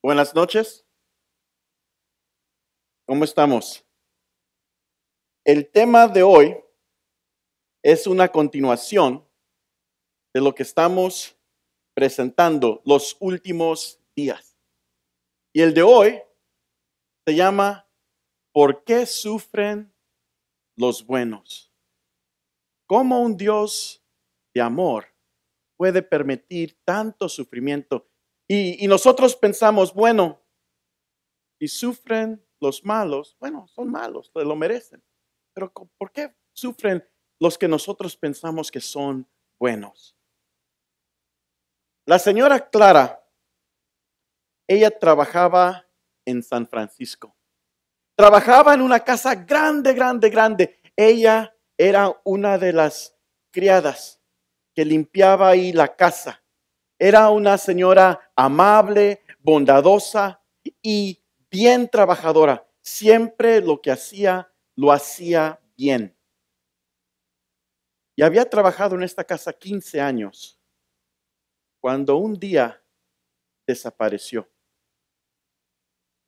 Buenas noches. ¿Cómo estamos? El tema de hoy es una continuación de lo que estamos presentando los últimos días. Y el de hoy se llama ¿Por qué sufren los buenos? ¿Cómo un Dios de amor puede permitir tanto sufrimiento y, nosotros pensamos, bueno, y sufren los malos, bueno, son malos, se lo merecen. Pero ¿por qué sufren los que nosotros pensamos que son buenos? La señora Clara, ella trabajaba en San Francisco. Trabajaba en una casa grande, grande, grande. Ella era una de las criadas que limpiaba ahí la casa. Era una señora amable, bondadosa y bien trabajadora. Siempre lo que hacía, lo hacía bien. Y había trabajado en esta casa 15 años cuando un día desapareció.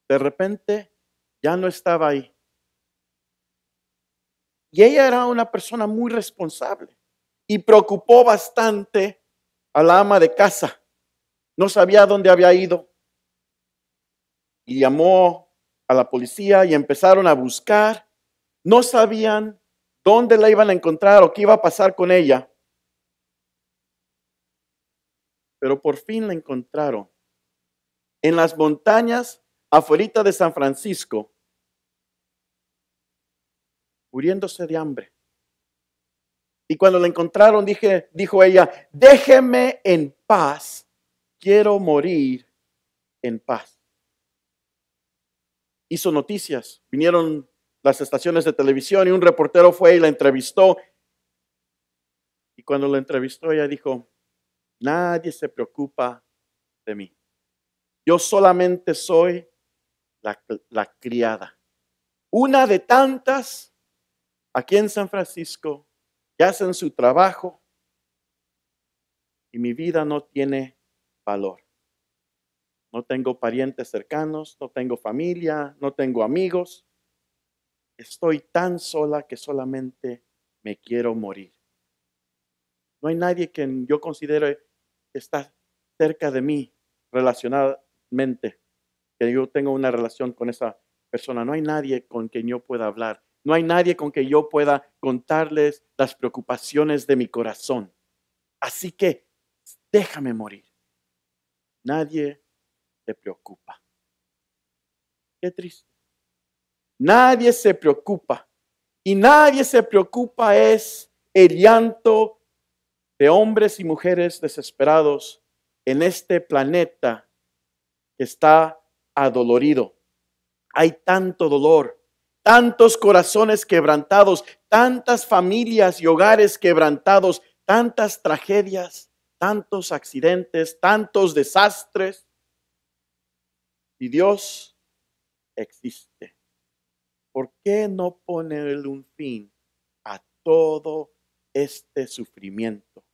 De repente ya no estaba ahí. Y ella era una persona muy responsable y preocupó bastante a la ama de casa. No sabía dónde había ido. Y llamó a la policía y empezaron a buscar. No sabían dónde la iban a encontrar o qué iba a pasar con ella. Pero por fin la encontraron. En las montañas afuera de San Francisco, muriéndose de hambre. Y cuando la encontraron, dijo ella, déjeme en paz, quiero morir en paz. Hizo noticias, vinieron las estaciones de televisión y un reportero fue y la entrevistó. Y cuando la entrevistó, ella dijo, nadie se preocupa de mí. Yo solamente soy la, la criada, una de tantas aquí en San Francisco que hacen su trabajo y mi vida no tiene valor. No tengo parientes cercanos, no tengo familia, no tengo amigos. Estoy tan sola que solamente me quiero morir. No hay nadie que yo considere que está cerca de mí relacionadamente, que yo tenga una relación con esa persona. No hay nadie con quien yo pueda hablar. No hay nadie con que yo pueda contarles las preocupaciones de mi corazón. Así que déjame morir. Nadie se preocupa. Qué triste. Nadie se preocupa. Y nadie se preocupa es el llanto de hombres y mujeres desesperados en este planeta que está adolorido. Hay tanto dolor tantos corazones quebrantados, tantas familias y hogares quebrantados, tantas tragedias, tantos accidentes, tantos desastres. Y Dios existe. ¿Por qué no ponerle un fin a todo este sufrimiento?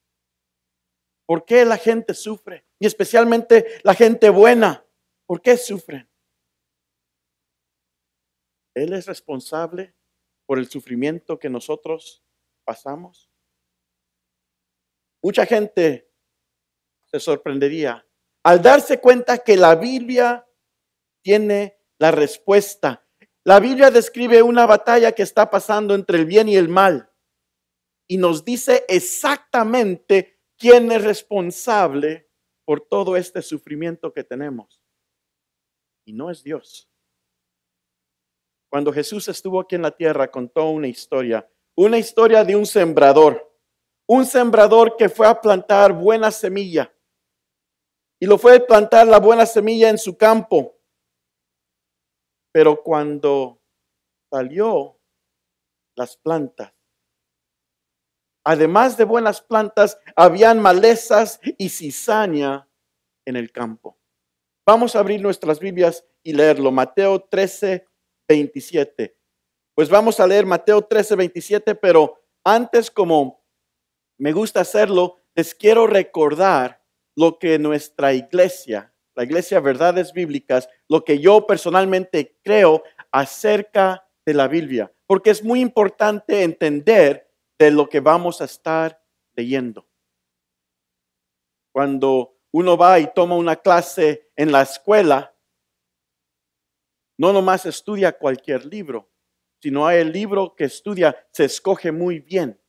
¿Por qué la gente sufre? Y especialmente la gente buena. ¿Por qué sufren? Él es responsable por el sufrimiento que nosotros pasamos. Mucha gente se sorprendería al darse cuenta que la Biblia tiene la respuesta. La Biblia describe una batalla que está pasando entre el bien y el mal y nos dice exactamente quién es responsable por todo este sufrimiento que tenemos. Y no es Dios. Cuando Jesús estuvo aquí en la tierra, contó una historia, una historia de un sembrador, un sembrador que fue a plantar buena semilla. Y lo fue a plantar la buena semilla en su campo. Pero cuando salió las plantas, además de buenas plantas, habían malezas y cizaña en el campo. Vamos a abrir nuestras Biblias y leerlo. Mateo 13, 27. Pues vamos a leer Mateo 13, 27, pero antes como me gusta hacerlo, les quiero recordar lo que nuestra iglesia, la iglesia Verdades Bíblicas, lo que yo personalmente creo acerca de la Biblia, porque es muy importante entender de lo que vamos a estar leyendo. Cuando uno va y toma una clase en la escuela, no nomás estudia cualquier libro, sino el libro que estudia se escoge muy bien.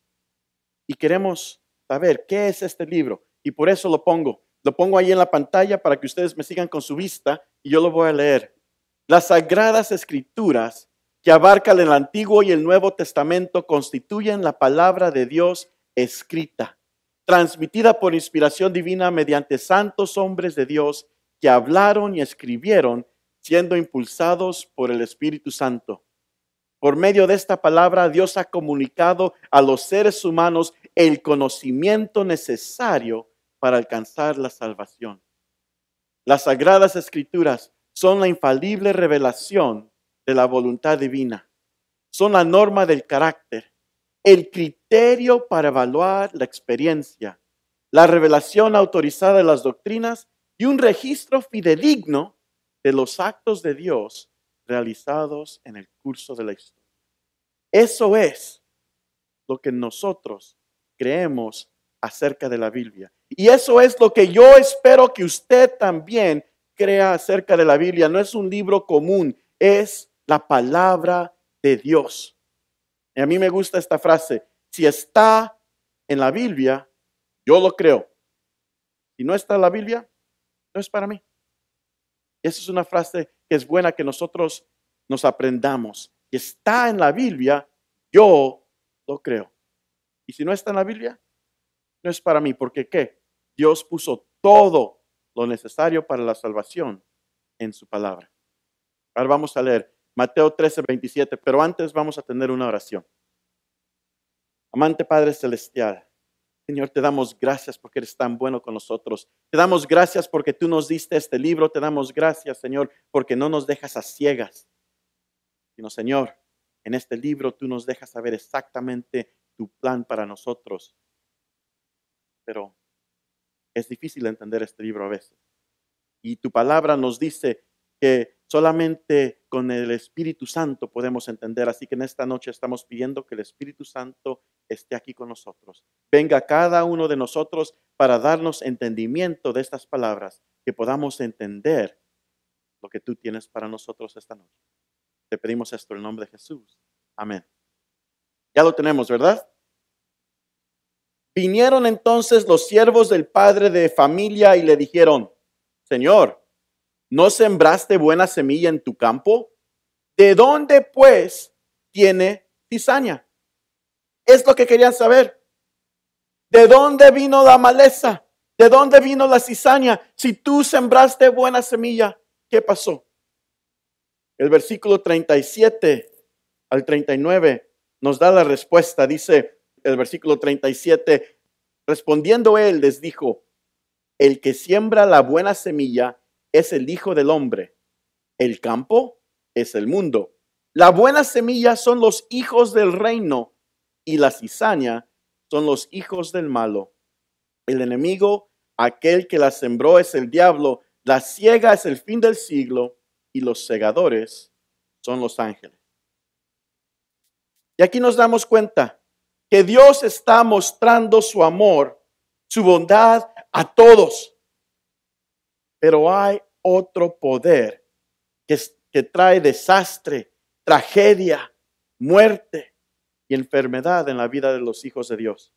Y queremos saber qué es este libro. Y por eso lo pongo. Lo pongo ahí en la pantalla para que ustedes me sigan con su vista y yo lo voy a leer. Las sagradas escrituras que abarcan el Antiguo y el Nuevo Testamento constituyen la palabra de Dios escrita, transmitida por inspiración divina mediante santos hombres de Dios que hablaron y escribieron siendo impulsados por el Espíritu Santo. Por medio de esta palabra, Dios ha comunicado a los seres humanos el conocimiento necesario para alcanzar la salvación. Las sagradas escrituras son la infalible revelación de la voluntad divina. Son la norma del carácter, el criterio para evaluar la experiencia, la revelación autorizada de las doctrinas y un registro fidedigno de los actos de Dios realizados en el curso de la historia. Eso es lo que nosotros creemos acerca de la Biblia. Y eso es lo que yo espero que usted también crea acerca de la Biblia. No es un libro común, es la palabra de Dios. Y a mí me gusta esta frase. Si está en la Biblia, yo lo creo. Si no está en la Biblia, no es para mí. Esa es una frase que es buena que nosotros nos aprendamos. Y está en la Biblia, yo lo creo. Y si no está en la Biblia, no es para mí, porque ¿qué? Dios puso todo lo necesario para la salvación en su palabra. Ahora vamos a leer Mateo 13, 27, pero antes vamos a tener una oración. Amante Padre Celestial, Señor, te damos gracias porque eres tan bueno con nosotros. Te damos gracias porque tú nos diste este libro. Te damos gracias, Señor, porque no nos dejas a ciegas. Sino, Señor, en este libro tú nos dejas saber exactamente tu plan para nosotros. Pero es difícil entender este libro a veces. Y tu palabra nos dice que solamente con el Espíritu Santo podemos entender. Así que en esta noche estamos pidiendo que el Espíritu Santo esté aquí con nosotros. Venga cada uno de nosotros para darnos entendimiento de estas palabras, que podamos entender lo que tú tienes para nosotros esta noche. Te pedimos esto en el nombre de Jesús. Amén. Ya lo tenemos, ¿verdad? Vinieron entonces los siervos del padre de familia y le dijeron, Señor, ¿no sembraste buena semilla en tu campo? ¿De dónde pues tiene tizaña? Es lo que querían saber. ¿De dónde vino la maleza? ¿De dónde vino la cizaña? Si tú sembraste buena semilla, ¿qué pasó? El versículo 37 al 39 nos da la respuesta. Dice el versículo 37, respondiendo él les dijo, el que siembra la buena semilla es el Hijo del Hombre, el campo es el mundo. La buena semilla son los hijos del reino y la cizaña son los hijos del malo. El enemigo, aquel que la sembró es el diablo, la ciega es el fin del siglo y los segadores son los ángeles. Y aquí nos damos cuenta que Dios está mostrando su amor, su bondad a todos. Pero hay otro poder que, que trae desastre, tragedia, muerte y enfermedad en la vida de los hijos de Dios.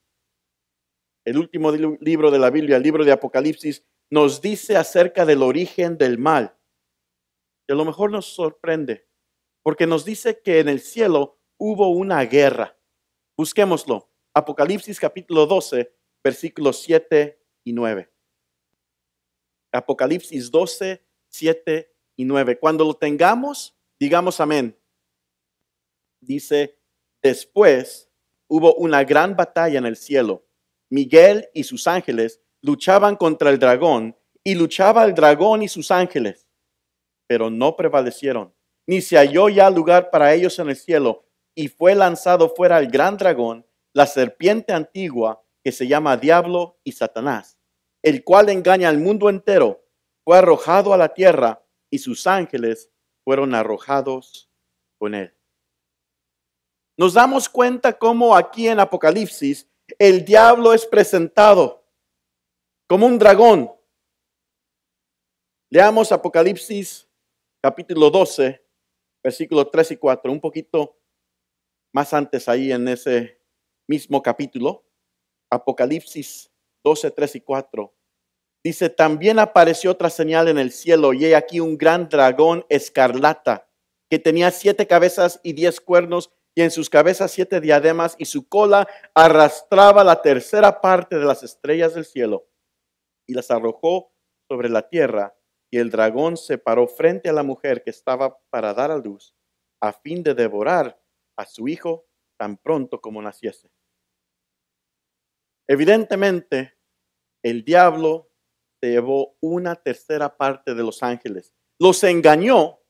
El último libro de la Biblia, el libro de Apocalipsis, nos dice acerca del origen del mal. Y a lo mejor nos sorprende, porque nos dice que en el cielo hubo una guerra. Busquémoslo. Apocalipsis capítulo 12, versículos 7 y 9. Apocalipsis 12, 7 y 9. Cuando lo tengamos, digamos amén. Dice Después hubo una gran batalla en el cielo. Miguel y sus ángeles luchaban contra el dragón y luchaba el dragón y sus ángeles, pero no prevalecieron, ni se halló ya lugar para ellos en el cielo, y fue lanzado fuera el gran dragón, la serpiente antigua, que se llama Diablo y Satanás, el cual engaña al mundo entero, fue arrojado a la tierra, y sus ángeles fueron arrojados con él nos damos cuenta cómo aquí en Apocalipsis el diablo es presentado como un dragón. Leamos Apocalipsis capítulo 12, versículos 3 y 4, un poquito más antes ahí en ese mismo capítulo, Apocalipsis 12, 3 y 4. Dice, también apareció otra señal en el cielo y hay aquí un gran dragón escarlata que tenía siete cabezas y diez cuernos y en sus cabezas siete diademas, y su cola arrastraba la tercera parte de las estrellas del cielo, y las arrojó sobre la tierra, y el dragón se paró frente a la mujer que estaba para dar a luz, a fin de devorar a su hijo tan pronto como naciese. Evidentemente, el diablo se llevó una tercera parte de los ángeles, los engañó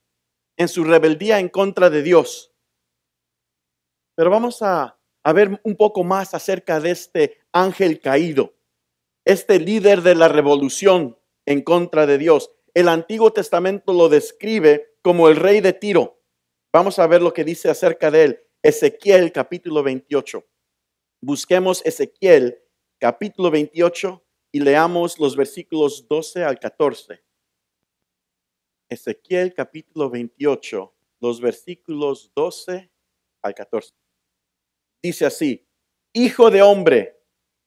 en su rebeldía en contra de Dios pero vamos a, ver un poco más acerca de este ángel caído, este líder de la revolución en contra de Dios. El Antiguo Testamento lo describe como el rey de Tiro. Vamos a ver lo que dice acerca de él. Ezequiel capítulo 28. Busquemos Ezequiel capítulo 28 y leamos los versículos 12 al 14. Ezequiel capítulo 28, los versículos 12 al 14 dice así, Hijo de hombre,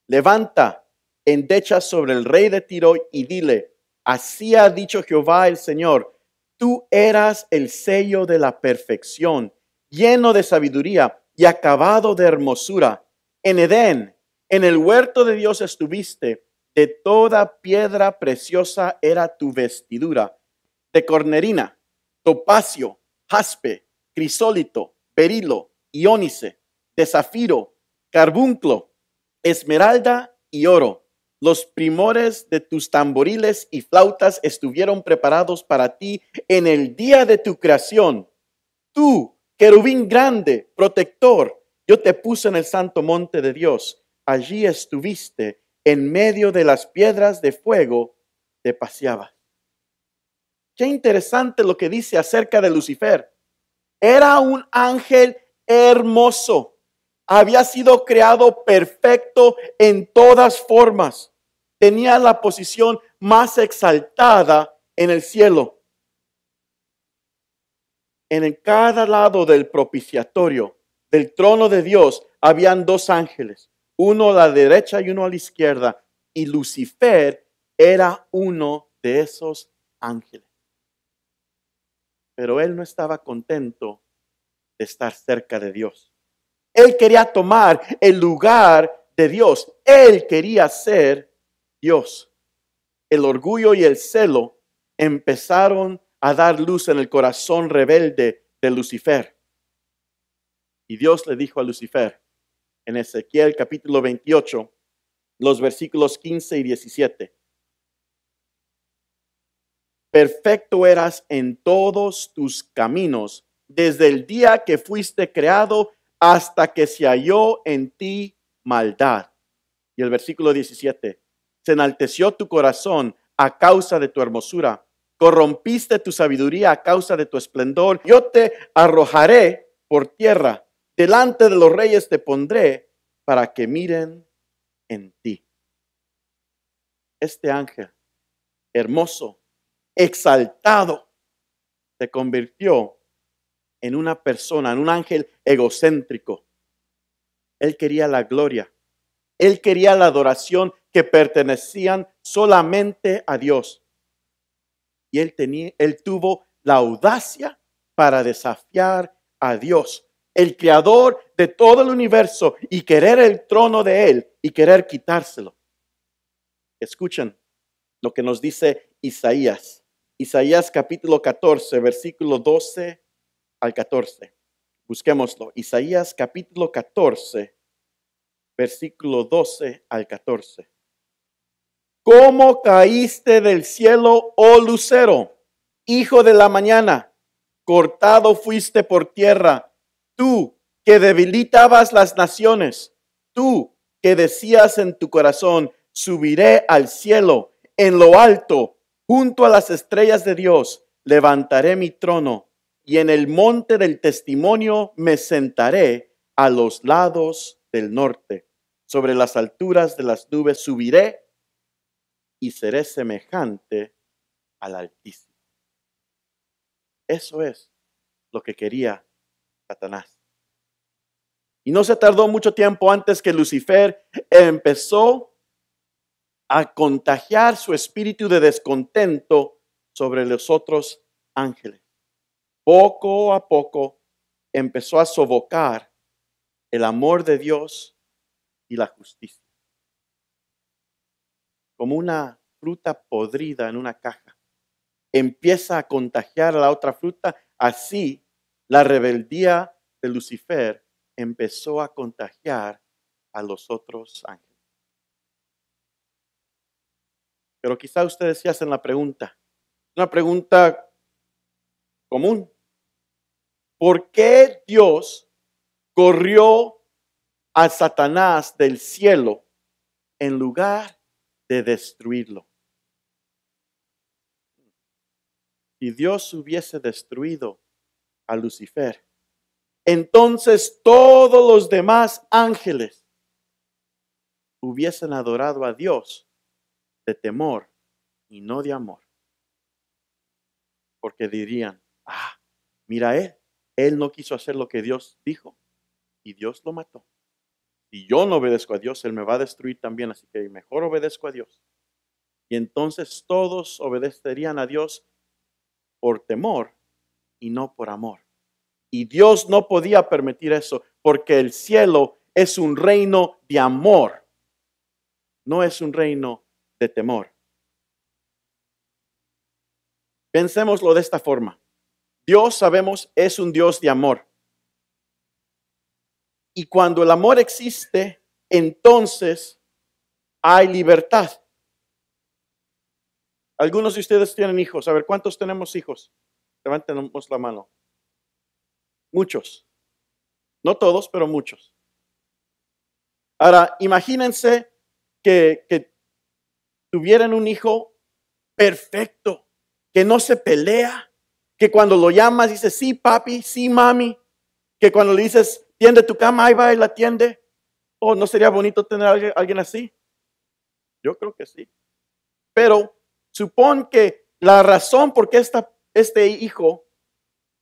levanta, endecha sobre el rey de Tiro y dile, así ha dicho Jehová el Señor, tú eras el sello de la perfección, lleno de sabiduría y acabado de hermosura. En Edén, en el huerto de Dios estuviste, de toda piedra preciosa era tu vestidura, de cornerina, topacio, jaspe, crisólito, perilo, iónice de zafiro, carbunclo, esmeralda y oro. Los primores de tus tamboriles y flautas estuvieron preparados para ti en el día de tu creación. Tú, querubín grande, protector, yo te puse en el santo monte de Dios. Allí estuviste en medio de las piedras de fuego, te paseaba. Qué interesante lo que dice acerca de Lucifer. Era un ángel hermoso había sido creado perfecto en todas formas. Tenía la posición más exaltada en el cielo. En cada lado del propiciatorio, del trono de Dios, habían dos ángeles, uno a la derecha y uno a la izquierda, y Lucifer era uno de esos ángeles. Pero él no estaba contento de estar cerca de Dios él quería tomar el lugar de Dios. Él quería ser Dios. El orgullo y el celo empezaron a dar luz en el corazón rebelde de Lucifer. Y Dios le dijo a Lucifer en Ezequiel capítulo 28, los versículos 15 y 17. Perfecto eras en todos tus caminos desde el día que fuiste creado hasta que se halló en ti maldad. Y el versículo 17, se enalteció tu corazón a causa de tu hermosura, corrompiste tu sabiduría a causa de tu esplendor. Yo te arrojaré por tierra, delante de los reyes te pondré para que miren en ti. Este ángel, hermoso, exaltado, se convirtió en una persona, en un ángel egocéntrico. Él quería la gloria. Él quería la adoración que pertenecían solamente a Dios. Y él, tenía, él tuvo la audacia para desafiar a Dios, el creador de todo el universo, y querer el trono de él y querer quitárselo. Escuchen lo que nos dice Isaías. Isaías capítulo 14, versículo 12 al 14. Busquémoslo. Isaías capítulo 14, versículo 12 al 14. ¿Cómo caíste del cielo, oh lucero, hijo de la mañana? Cortado fuiste por tierra, tú que debilitabas las naciones, tú que decías en tu corazón, subiré al cielo, en lo alto, junto a las estrellas de Dios, levantaré mi trono y en el monte del testimonio me sentaré a los lados del norte. Sobre las alturas de las nubes subiré y seré semejante al Altísimo. Eso es lo que quería Satanás. Y no se tardó mucho tiempo antes que Lucifer empezó a contagiar su espíritu de descontento sobre los otros ángeles poco a poco empezó a sofocar el amor de Dios y la justicia. Como una fruta podrida en una caja, empieza a contagiar a la otra fruta. Así, la rebeldía de Lucifer empezó a contagiar a los otros ángeles. Pero quizá ustedes se hacen la pregunta, una pregunta común. ¿por qué Dios corrió a Satanás del cielo en lugar de destruirlo? Si Dios hubiese destruido a Lucifer, entonces todos los demás ángeles hubiesen adorado a Dios de temor y no de amor. Porque dirían, ah, mira él, eh, él no quiso hacer lo que Dios dijo y Dios lo mató. Si yo no obedezco a Dios, Él me va a destruir también, así que mejor obedezco a Dios. Y entonces todos obedecerían a Dios por temor y no por amor. Y Dios no podía permitir eso porque el cielo es un reino de amor, no es un reino de temor. Pensémoslo de esta forma. Dios, sabemos, es un Dios de amor. Y cuando el amor existe, entonces hay libertad. Algunos de ustedes tienen hijos. A ver, ¿cuántos tenemos hijos? Levanten la mano. Muchos. No todos, pero muchos. Ahora, imagínense que tuvieran un hijo perfecto, que no se pelea, que cuando lo llamas dice, sí, papi, sí, mami, que cuando le dices, tiende tu cama, ahí va y la tiende. Oh, ¿no sería bonito tener a alguien así? Yo creo que sí. Pero supón que la razón por qué esta, este hijo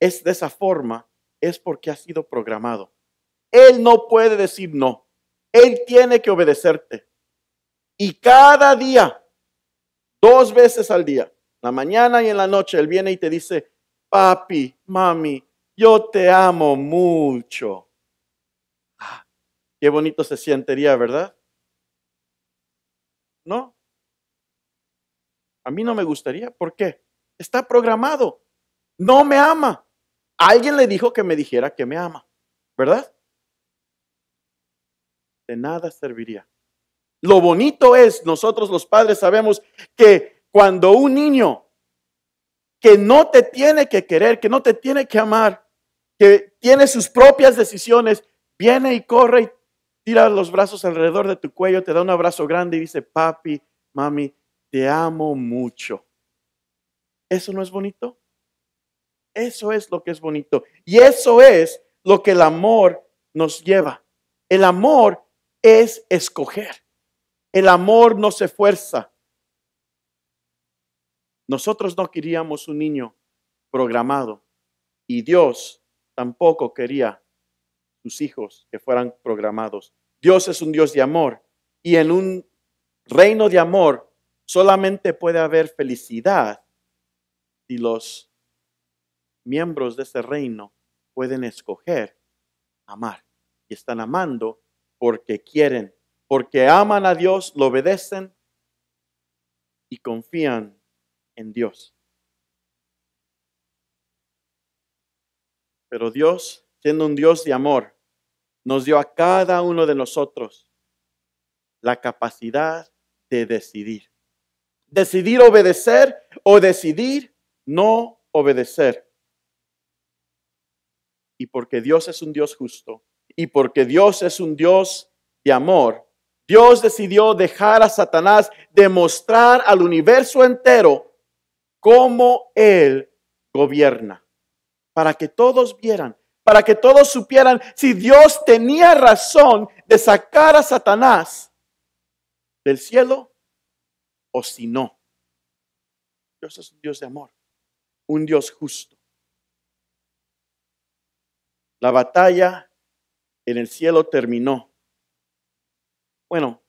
es de esa forma es porque ha sido programado. Él no puede decir no. Él tiene que obedecerte. Y cada día, dos veces al día, la mañana y en la noche, Él viene y te dice, papi, mami, yo te amo mucho. Ah, qué bonito se sentiría, ¿verdad? ¿No? A mí no me gustaría. ¿Por qué? Está programado. No me ama. Alguien le dijo que me dijera que me ama, ¿verdad? De nada serviría. Lo bonito es, nosotros los padres sabemos que cuando un niño que no te tiene que querer, que no te tiene que amar, que tiene sus propias decisiones, viene y corre y tira los brazos alrededor de tu cuello, te da un abrazo grande y dice, papi, mami, te amo mucho. ¿Eso no es bonito? Eso es lo que es bonito. Y eso es lo que el amor nos lleva. El amor es escoger. El amor no se fuerza. Nosotros no queríamos un niño programado y Dios tampoco quería sus hijos que fueran programados. Dios es un Dios de amor y en un reino de amor solamente puede haber felicidad si los miembros de ese reino pueden escoger amar y están amando porque quieren, porque aman a Dios, lo obedecen y confían en Dios. Pero Dios, siendo un Dios de amor, nos dio a cada uno de nosotros la capacidad de decidir. Decidir obedecer o decidir no obedecer. Y porque Dios es un Dios justo y porque Dios es un Dios de amor, Dios decidió dejar a Satanás demostrar al universo entero cómo Él gobierna, para que todos vieran, para que todos supieran si Dios tenía razón de sacar a Satanás del cielo o si no. Dios es un Dios de amor, un Dios justo. La batalla en el cielo terminó. Bueno,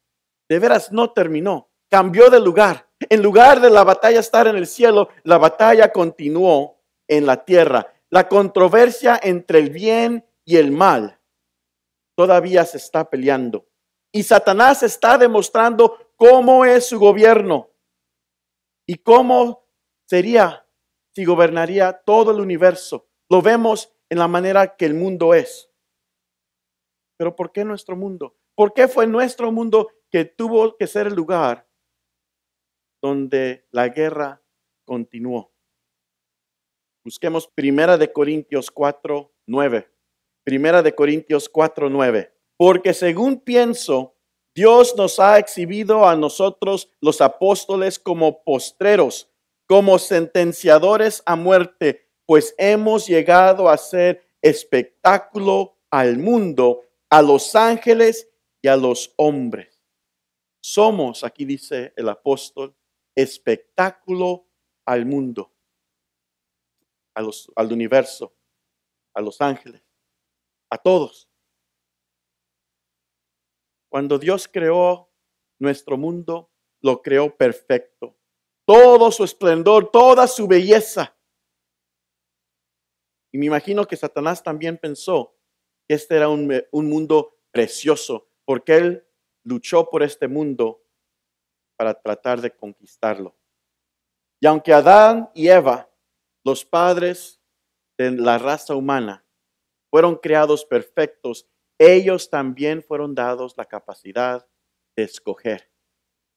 de veras no terminó, cambió de lugar. En lugar de la batalla estar en el cielo, la batalla continuó en la tierra. La controversia entre el bien y el mal todavía se está peleando. Y Satanás está demostrando cómo es su gobierno y cómo sería si gobernaría todo el universo. Lo vemos en la manera que el mundo es. Pero ¿por qué nuestro mundo? ¿Por qué fue nuestro mundo que tuvo que ser el lugar donde la guerra continuó. Busquemos Primera de Corintios 4, 9. Primera de Corintios 4, 9. Porque según pienso, Dios nos ha exhibido a nosotros los apóstoles como postreros, como sentenciadores a muerte, pues hemos llegado a ser espectáculo al mundo, a los ángeles y a los hombres. Somos, aquí dice el apóstol, espectáculo al mundo, al universo, a los ángeles, a todos. Cuando Dios creó nuestro mundo, lo creó perfecto. Todo su esplendor, toda su belleza. Y me imagino que Satanás también pensó que este era un, un mundo precioso, porque él luchó por este mundo para tratar de conquistarlo. Y aunque Adán y Eva, los padres de la raza humana, fueron creados perfectos, ellos también fueron dados la capacidad de escoger,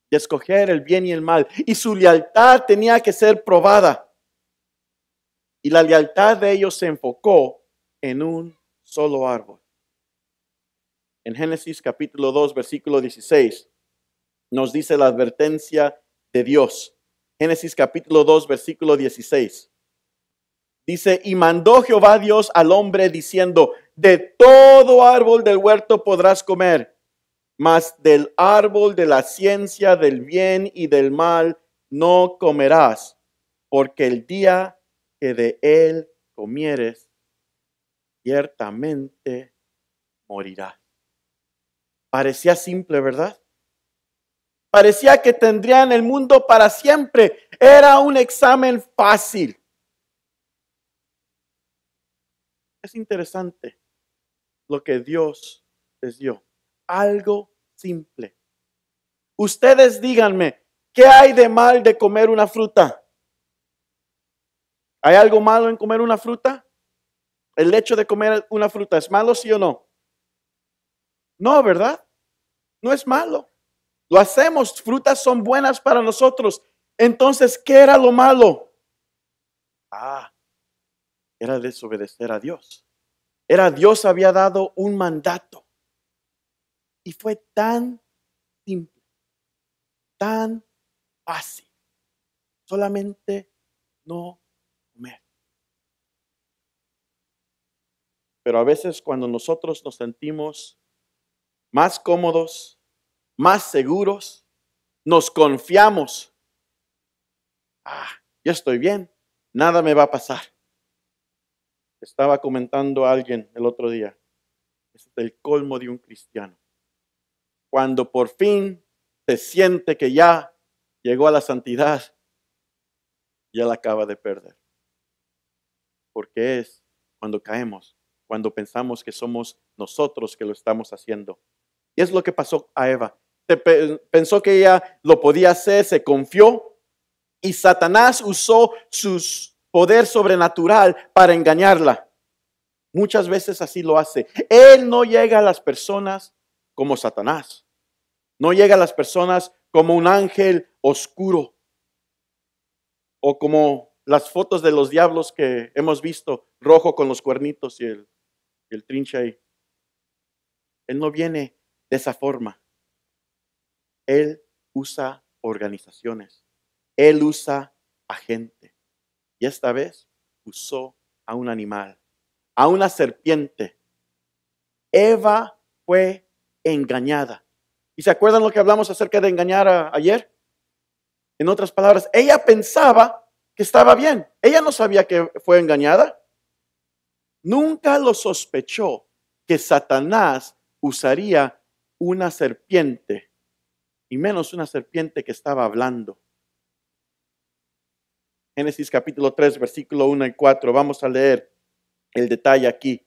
de escoger el bien y el mal. Y su lealtad tenía que ser probada. Y la lealtad de ellos se enfocó en un solo árbol. En Génesis capítulo 2, versículo 16, nos dice la advertencia de Dios. Génesis capítulo 2, versículo 16. Dice, y mandó Jehová Dios al hombre diciendo, de todo árbol del huerto podrás comer, mas del árbol de la ciencia del bien y del mal no comerás, porque el día que de él comieres, ciertamente morirás. Parecía simple, ¿verdad? Parecía que tendrían el mundo para siempre. Era un examen fácil. Es interesante lo que Dios les dio. Algo simple. Ustedes díganme, ¿qué hay de mal de comer una fruta? ¿Hay algo malo en comer una fruta? ¿El hecho de comer una fruta es malo, sí o no? No, ¿verdad? No es malo. Lo hacemos, frutas son buenas para nosotros. Entonces, ¿qué era lo malo? Ah, era desobedecer a Dios. Era Dios había dado un mandato. Y fue tan simple, tan fácil. Solamente no comer. Pero a veces cuando nosotros nos sentimos más cómodos, más seguros, nos confiamos. Ah, ya estoy bien, nada me va a pasar. Estaba comentando a alguien el otro día, es el colmo de un cristiano. Cuando por fin se siente que ya llegó a la santidad, ya la acaba de perder. Porque es cuando caemos, cuando pensamos que somos nosotros que lo estamos haciendo. Y es lo que pasó a Eva pensó que ella lo podía hacer, se confió y Satanás usó su poder sobrenatural para engañarla. Muchas veces así lo hace. Él no llega a las personas como Satanás. No llega a las personas como un ángel oscuro o como las fotos de los diablos que hemos visto, rojo con los cuernitos y el, el trinche ahí. Él no viene de esa forma. Él usa organizaciones, Él usa a gente. Y esta vez usó a un animal, a una serpiente. Eva fue engañada. ¿Y se acuerdan lo que hablamos acerca de engañar ayer? En otras palabras, ella pensaba que estaba bien. Ella no sabía que fue engañada. Nunca lo sospechó que Satanás usaría una serpiente y menos una serpiente que estaba hablando. Génesis capítulo 3, versículo 1 y 4. Vamos a leer el detalle aquí.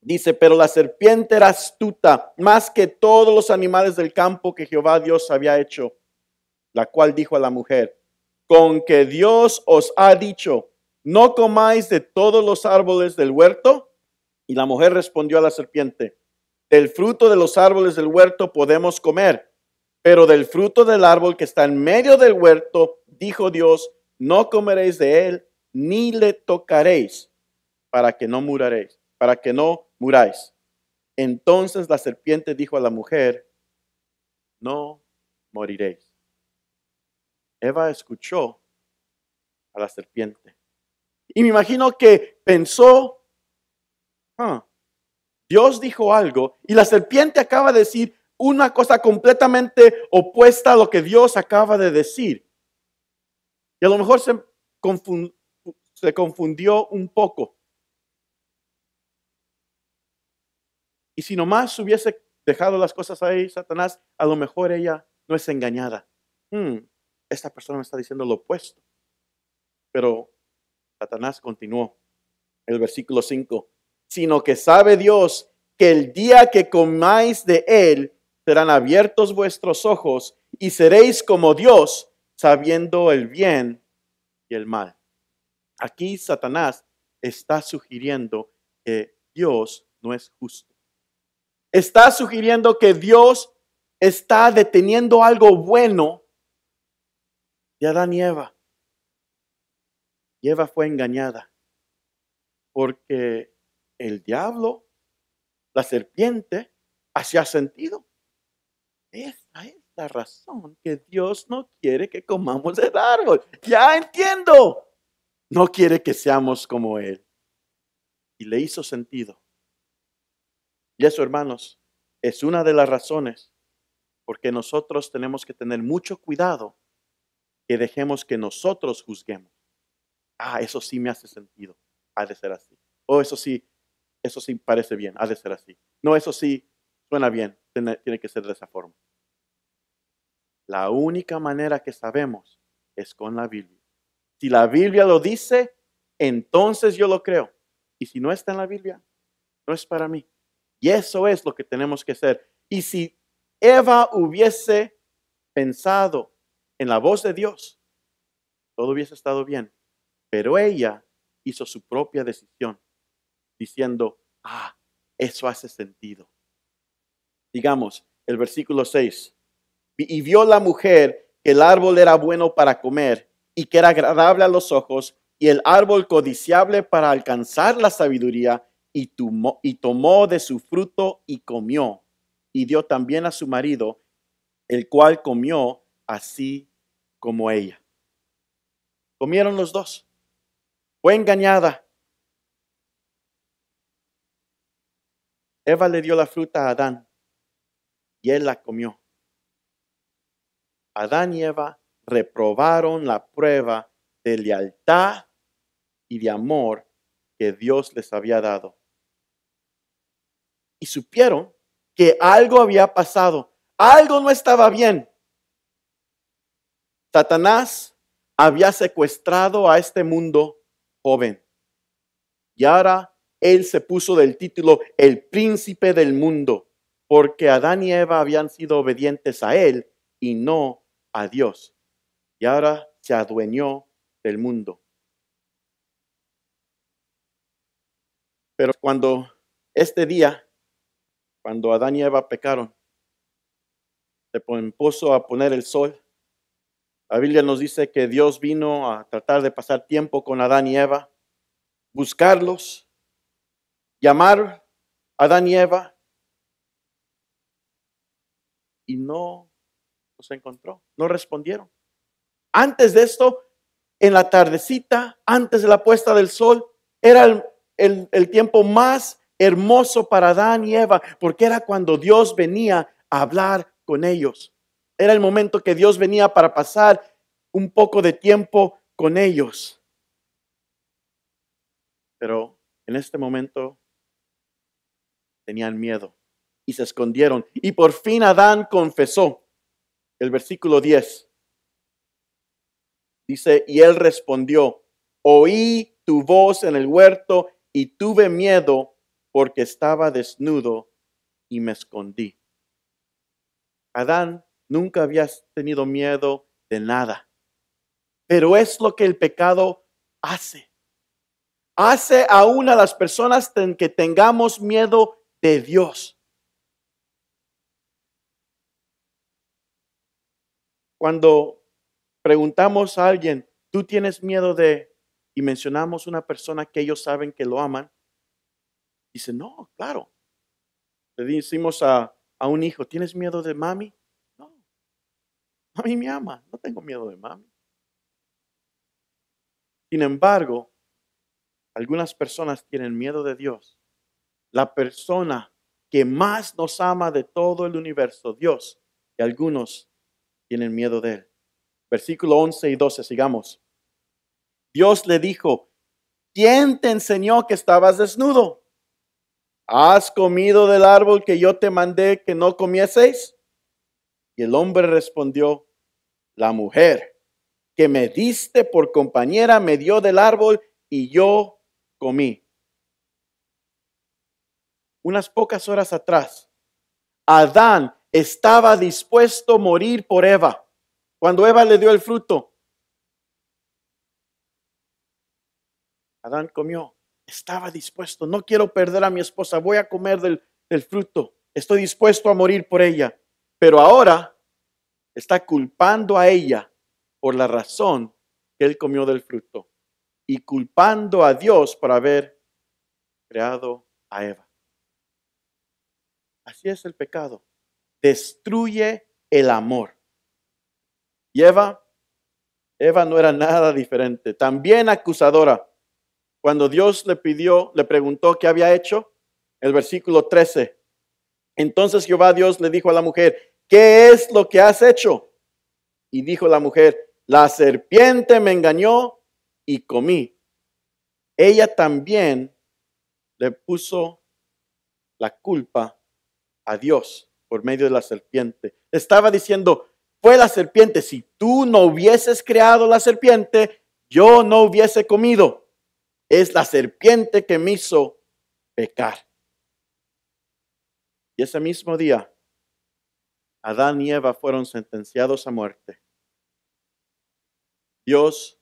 Dice, pero la serpiente era astuta más que todos los animales del campo que Jehová Dios había hecho, la cual dijo a la mujer, con que Dios os ha dicho, no comáis de todos los árboles del huerto. Y la mujer respondió a la serpiente, del fruto de los árboles del huerto podemos comer, pero del fruto del árbol que está en medio del huerto, dijo Dios, no comeréis de él, ni le tocaréis, para que no muraréis, para que no muráis. Entonces la serpiente dijo a la mujer, no moriréis. Eva escuchó a la serpiente. Y me imagino que pensó, ah, Dios dijo algo y la serpiente acaba de decir una cosa completamente opuesta a lo que Dios acaba de decir. Y a lo mejor se, confundió un poco. Y si nomás hubiese dejado las cosas ahí, Satanás, a lo mejor ella no es engañada. Hmm, esta persona me está diciendo lo opuesto. Pero Satanás continuó. El versículo 5 sino que sabe Dios que el día que comáis de él serán abiertos vuestros ojos y seréis como Dios, sabiendo el bien y el mal. Aquí Satanás está sugiriendo que Dios no es justo. Está sugiriendo que Dios está deteniendo algo bueno de Adán y Eva. Eva fue engañada porque el diablo, la serpiente, hacía sentido. Esa es la razón que Dios no quiere que comamos el árbol. Ya entiendo. No quiere que seamos como Él. Y le hizo sentido. Y eso, hermanos, es una de las razones porque nosotros tenemos que tener mucho cuidado que dejemos que nosotros juzguemos. Ah, eso sí me hace sentido. Ha de ser así. O oh, eso sí, eso sí parece bien, ha de ser así. No, eso sí suena bien, tiene, que ser de esa forma. La única manera que sabemos es con la Biblia. Si la Biblia lo dice, entonces yo lo creo. Y si no está en la Biblia, no es para mí. Y eso es lo que tenemos que hacer. Y si Eva hubiese pensado en la voz de Dios, todo hubiese estado bien. Pero ella hizo su propia decisión diciendo, ah, eso hace sentido. Digamos, el versículo 6, y vio la mujer que el árbol era bueno para comer y que era agradable a los ojos y el árbol codiciable para alcanzar la sabiduría y tomó, y tomó de su fruto y comió y dio también a su marido, el cual comió así como ella. Comieron los dos. Fue engañada Eva le dio la fruta a Adán y él la comió. Adán y Eva reprobaron la prueba de lealtad y de amor que Dios les había dado. Y supieron que algo había pasado, algo no estaba bien. Satanás había secuestrado a este mundo joven y ahora él se puso del título el príncipe del mundo, porque Adán y Eva habían sido obedientes a él y no a Dios. Y ahora se adueñó del mundo. Pero cuando este día, cuando Adán y Eva pecaron, se puso a poner el sol. La Biblia nos dice que Dios vino a tratar de pasar tiempo con Adán y Eva, buscarlos, llamar a Adán y Eva y no los encontró, no respondieron. Antes de esto, en la tardecita, antes de la puesta del sol, era el, tiempo más hermoso para Adán y Eva, porque era cuando Dios venía a hablar con ellos. Era el momento que Dios venía para pasar un poco de tiempo con ellos. Pero en este momento tenían miedo y se escondieron. Y por fin Adán confesó. El versículo 10 dice, y él respondió, oí tu voz en el huerto y tuve miedo porque estaba desnudo y me escondí. Adán nunca había tenido miedo de nada, pero es lo que el pecado hace. Hace aún a las personas que tengamos miedo de Dios. Cuando preguntamos a alguien, ¿tú tienes miedo de...? Y mencionamos una persona que ellos saben que lo aman. Dice, no, claro. Le decimos a, a un hijo, ¿tienes miedo de mami? No. Mami me ama, no tengo miedo de mami. Sin embargo, algunas personas tienen miedo de Dios la persona que más nos ama de todo el universo, Dios, y algunos tienen miedo de él. Versículo 11 y 12, sigamos. Dios le dijo, ¿quién te enseñó que estabas desnudo? ¿Has comido del árbol que yo te mandé que no comieseis? Y el hombre respondió, la mujer que me diste por compañera me dio del árbol y yo comí unas pocas horas atrás, Adán estaba dispuesto a morir por Eva cuando Eva le dio el fruto. Adán comió, estaba dispuesto, no quiero perder a mi esposa, voy a comer del, fruto, estoy dispuesto a morir por ella. Pero ahora está culpando a ella por la razón que él comió del fruto y culpando a Dios por haber creado a Eva. Así es el pecado. Destruye el amor. Y Eva, Eva no era nada diferente, también acusadora. Cuando Dios le pidió, le preguntó qué había hecho, el versículo 13. Entonces Jehová Dios le dijo a la mujer, ¿qué es lo que has hecho? Y dijo la mujer, la serpiente me engañó y comí. Ella también le puso la culpa a Dios por medio de la serpiente. Estaba diciendo, fue la serpiente. Si tú no hubieses creado la serpiente, yo no hubiese comido. Es la serpiente que me hizo pecar. Y ese mismo día, Adán y Eva fueron sentenciados a muerte. Dios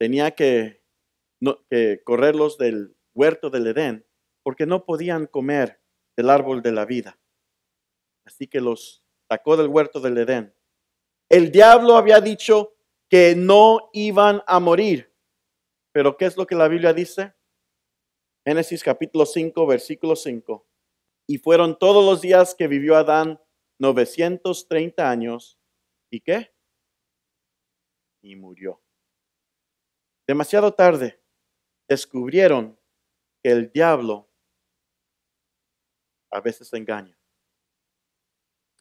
tenía que, correrlos del huerto del Edén porque no podían comer del árbol de la vida. Así que los sacó del huerto del Edén. El diablo había dicho que no iban a morir. Pero ¿qué es lo que la Biblia dice? Génesis capítulo 5, versículo 5. Y fueron todos los días que vivió Adán 930 años. ¿Y qué? Y murió. Demasiado tarde descubrieron que el diablo a veces engaña.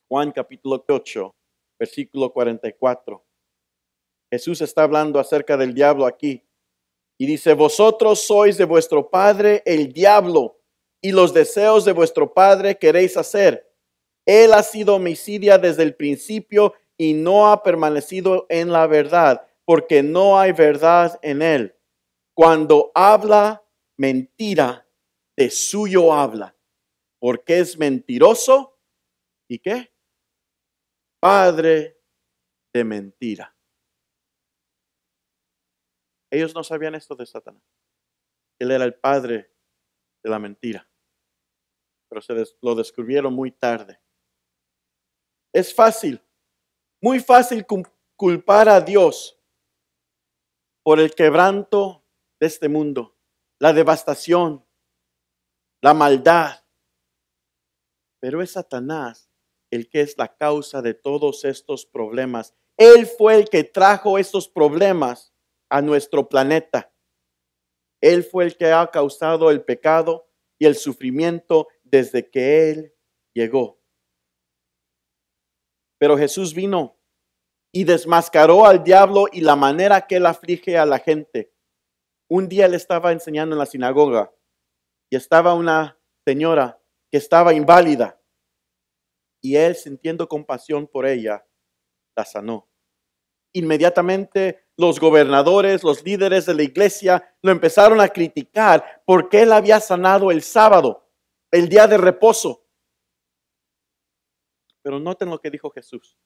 Juan capítulo 8, versículo 44. Jesús está hablando acerca del diablo aquí y dice, vosotros sois de vuestro padre el diablo y los deseos de vuestro padre queréis hacer. Él ha sido homicidio desde el principio y no ha permanecido en la verdad, porque no hay verdad en él. Cuando habla mentira, de suyo habla, porque es mentiroso y qué? padre de mentira. Ellos no sabían esto de Satanás. Él era el padre de la mentira. Pero se lo descubrieron muy tarde. Es fácil, muy fácil culpar a Dios por el quebranto de este mundo, la devastación, la maldad. Pero es Satanás el que es la causa de todos estos problemas. Él fue el que trajo estos problemas a nuestro planeta. Él fue el que ha causado el pecado y el sufrimiento desde que Él llegó. Pero Jesús vino y desmascaró al diablo y la manera que él aflige a la gente. Un día él estaba enseñando en la sinagoga y estaba una señora que estaba inválida y él, sintiendo compasión por ella, la sanó. Inmediatamente los gobernadores, los líderes de la iglesia lo empezaron a criticar porque él había sanado el sábado, el día de reposo. Pero noten lo que dijo Jesús.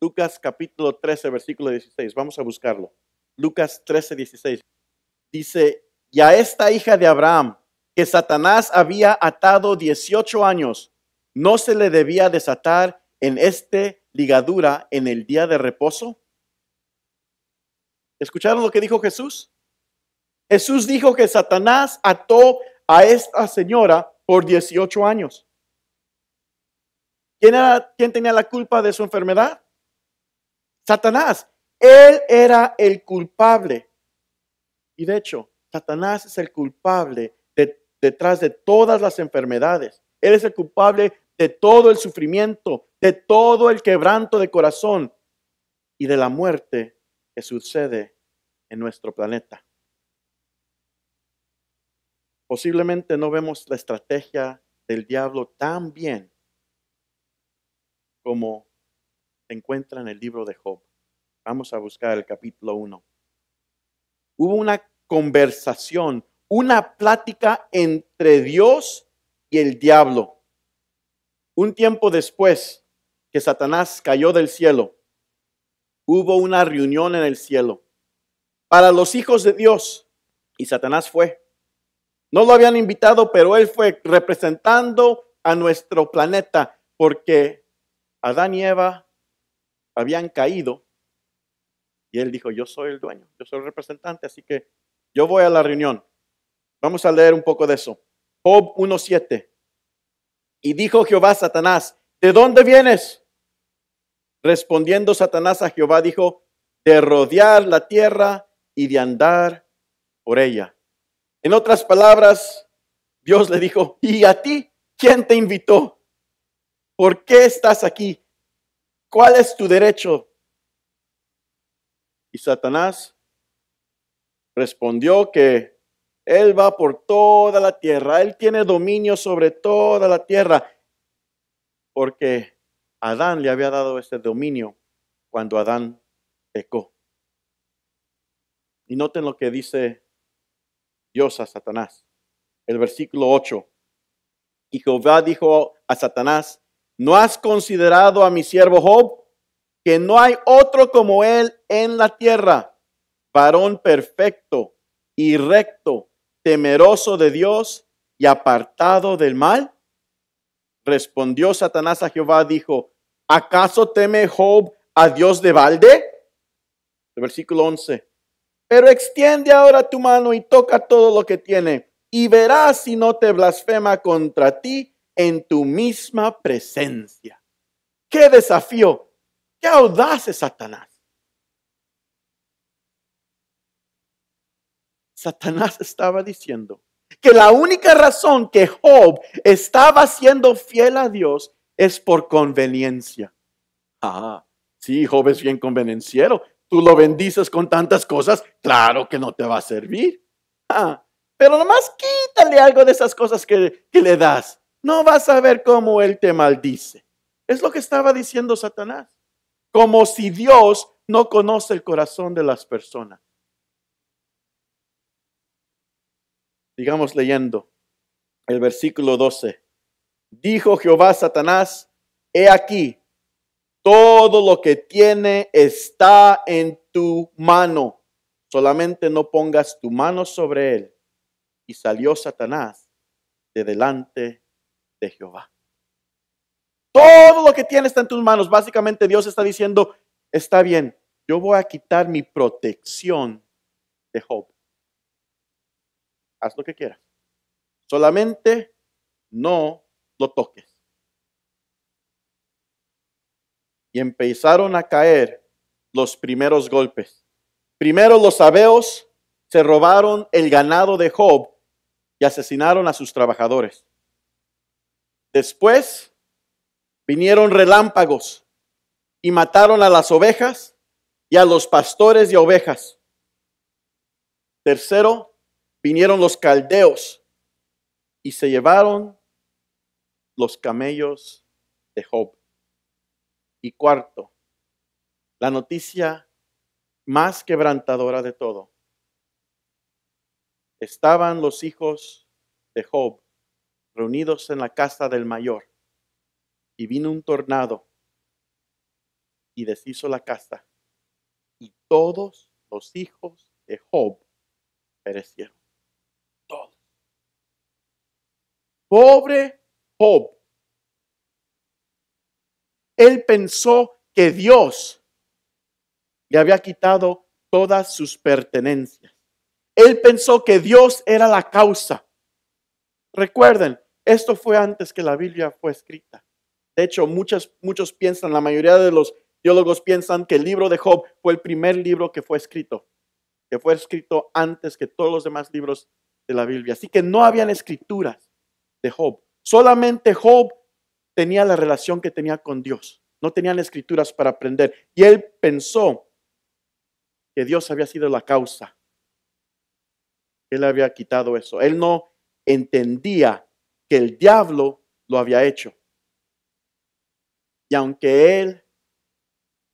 Lucas capítulo 13, versículo 16. Vamos a buscarlo. Lucas 13, 16. Dice, y a esta hija de Abraham, que Satanás había atado 18 años, no se le debía desatar en este ligadura en el día de reposo? ¿Escucharon lo que dijo Jesús? Jesús dijo que Satanás ató a esta señora por 18 años. ¿Quién, era, ¿Quién tenía la culpa de su enfermedad? Satanás. Él era el culpable. Y de hecho, Satanás es el culpable detrás de todas las enfermedades. Él es el culpable de todo el sufrimiento, de todo el quebranto de corazón y de la muerte que sucede en nuestro planeta. Posiblemente no vemos la estrategia del diablo tan bien como se encuentra en el libro de Job. Vamos a buscar el capítulo 1. Hubo una conversación, una plática entre Dios y el diablo. Un tiempo después que Satanás cayó del cielo, hubo una reunión en el cielo para los hijos de Dios y Satanás fue. No lo habían invitado, pero él fue representando a nuestro planeta porque Adán y Eva habían caído y él dijo, yo soy el dueño, yo soy el representante, así que yo voy a la reunión. Vamos a leer un poco de eso. Job 1.7. Y dijo Jehová a Satanás, ¿de dónde vienes? Respondiendo Satanás a Jehová dijo, de rodear la tierra y de andar por ella. En otras palabras, Dios le dijo, ¿y a ti quién te invitó? ¿Por qué estás aquí? ¿Cuál es tu derecho? Y Satanás respondió que él va por toda la tierra. Él tiene dominio sobre toda la tierra. Porque Adán le había dado ese dominio cuando Adán pecó. Y noten lo que dice Dios a Satanás. El versículo 8. Y Jehová dijo a Satanás, ¿no has considerado a mi siervo Job? Que no hay otro como él en la tierra, varón perfecto y recto, temeroso de Dios y apartado del mal? Respondió Satanás a Jehová, dijo, ¿acaso teme Job a Dios de balde? versículo 11. Pero extiende ahora tu mano y toca todo lo que tiene, y verás si no te blasfema contra ti en tu misma presencia. ¡Qué desafío! ¡Qué es Satanás! Satanás estaba diciendo que la única razón que Job estaba siendo fiel a Dios es por conveniencia. Ah, sí, Job es bien convenenciero. Tú lo bendices con tantas cosas, claro que no te va a servir. Ah, pero nomás quítale algo de esas cosas que, que le das. No vas a ver cómo él te maldice. Es lo que estaba diciendo Satanás. Como si Dios no conoce el corazón de las personas. Sigamos leyendo el versículo 12. Dijo Jehová a Satanás, he aquí, todo lo que tiene está en tu mano, solamente no pongas tu mano sobre él. Y salió Satanás de delante de Jehová. Todo lo que tiene está en tus manos. Básicamente Dios está diciendo, está bien, yo voy a quitar mi protección de Job haz lo que quieras. Solamente no lo toques. Y empezaron a caer los primeros golpes. Primero los sabeos se robaron el ganado de Job y asesinaron a sus trabajadores. Después vinieron relámpagos y mataron a las ovejas y a los pastores de ovejas. Tercero, vinieron los caldeos y se llevaron los camellos de Job. Y cuarto, la noticia más quebrantadora de todo. Estaban los hijos de Job reunidos en la casa del mayor y vino un tornado y deshizo la casa y todos los hijos de Job perecieron. Pobre Job. Él pensó que Dios le había quitado todas sus pertenencias. Él pensó que Dios era la causa. Recuerden, esto fue antes que la Biblia fue escrita. De hecho, muchos piensan, la mayoría de los teólogos piensan que el libro de Job fue el primer libro que fue escrito, que fue escrito antes que todos los demás libros de la Biblia. Así que no habían escrituras de Job. Solamente Job tenía la relación que tenía con Dios. No tenían escrituras para aprender. Y él pensó que Dios había sido la causa. Él había quitado eso. Él no entendía que el diablo lo había hecho. Y aunque él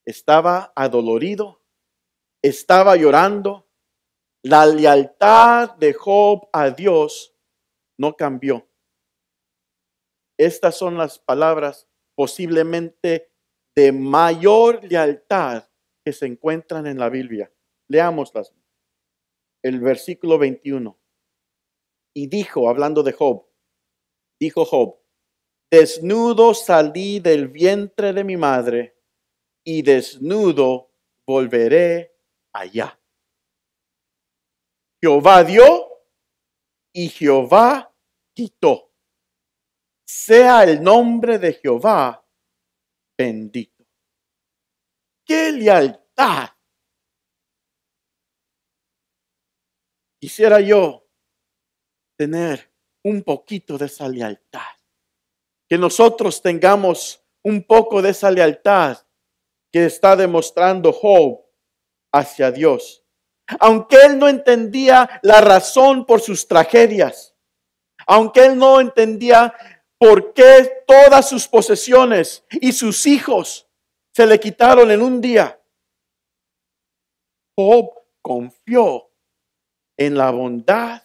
estaba adolorido, estaba llorando, la lealtad de Job a Dios no cambió. Estas son las palabras posiblemente de mayor lealtad que se encuentran en la Biblia. Leámoslas. El versículo 21. Y dijo, hablando de Job, dijo Job, desnudo salí del vientre de mi madre y desnudo volveré allá. Jehová dio y Jehová quitó sea el nombre de Jehová bendito. ¡Qué lealtad! Quisiera yo tener un poquito de esa lealtad. Que nosotros tengamos un poco de esa lealtad que está demostrando Job hacia Dios. Aunque él no entendía la razón por sus tragedias, aunque él no entendía por qué todas sus posesiones y sus hijos se le quitaron en un día. Job confió en la bondad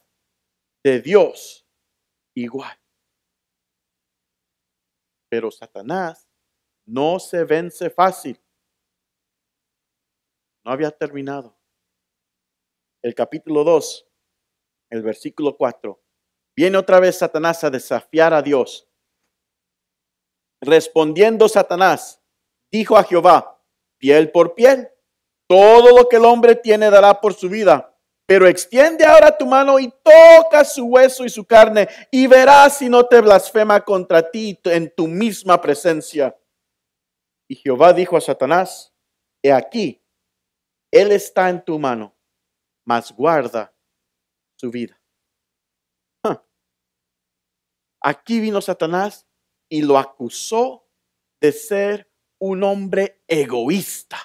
de Dios igual. Pero Satanás no se vence fácil. No había terminado. El capítulo 2, el versículo 4 Viene otra vez Satanás a desafiar a Dios. Respondiendo Satanás, dijo a Jehová, piel por piel, todo lo que el hombre tiene dará por su vida, pero extiende ahora tu mano y toca su hueso y su carne, y verás si no te blasfema contra ti en tu misma presencia. Y Jehová dijo a Satanás, he aquí, él está en tu mano, mas guarda su vida. Aquí vino Satanás y lo acusó de ser un hombre egoísta.